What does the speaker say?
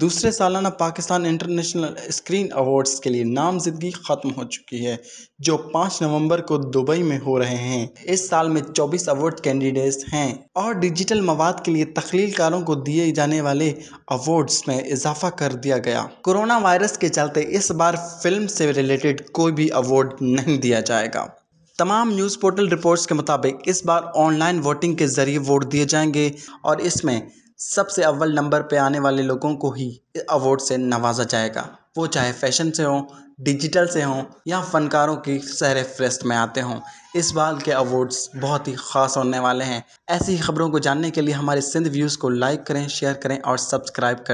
दूसरे सालाना Pakistan international screen awards के लिए नामजदगी ख़त्म हो चुकी है जो 5 नवंबर को दुबई में हो रहे हैं इस साल में 24 अवार्ड कैंडिडेट्स हैं और डिजिटल मवाद के लिए तख्लीलकारों को दिए जाने वाले अवार्ड्स में इजाफा कर दिया गया कोरोना वायरस के चलते इस बार फिल्म से रिलेटेड कोई भी अवार्ड नहीं दिया जाएगा तमाम न्यूज़ पोर्टल रिपोर्ट्स के मुताबिक इस बार ऑनलाइन वोटिंग के ज़रिए वोट दिए जाएंगे और इसमें सबसे अव्वल नंबर पे आने वाले लोगों को ही अवॉर्ड से नवाजा जाएगा वो चाहे फैशन से हों डिजिटल से हों या फ़नकारों की सहर फहरिस्त में आते हों इस बार के अवार्ड्स बहुत ही ख़ास होने वाले हैं ऐसी ही खबरों को जानने के लिए हमारे सिंध व्यूज़ को लाइक करें शेयर करें और सब्सक्राइब करें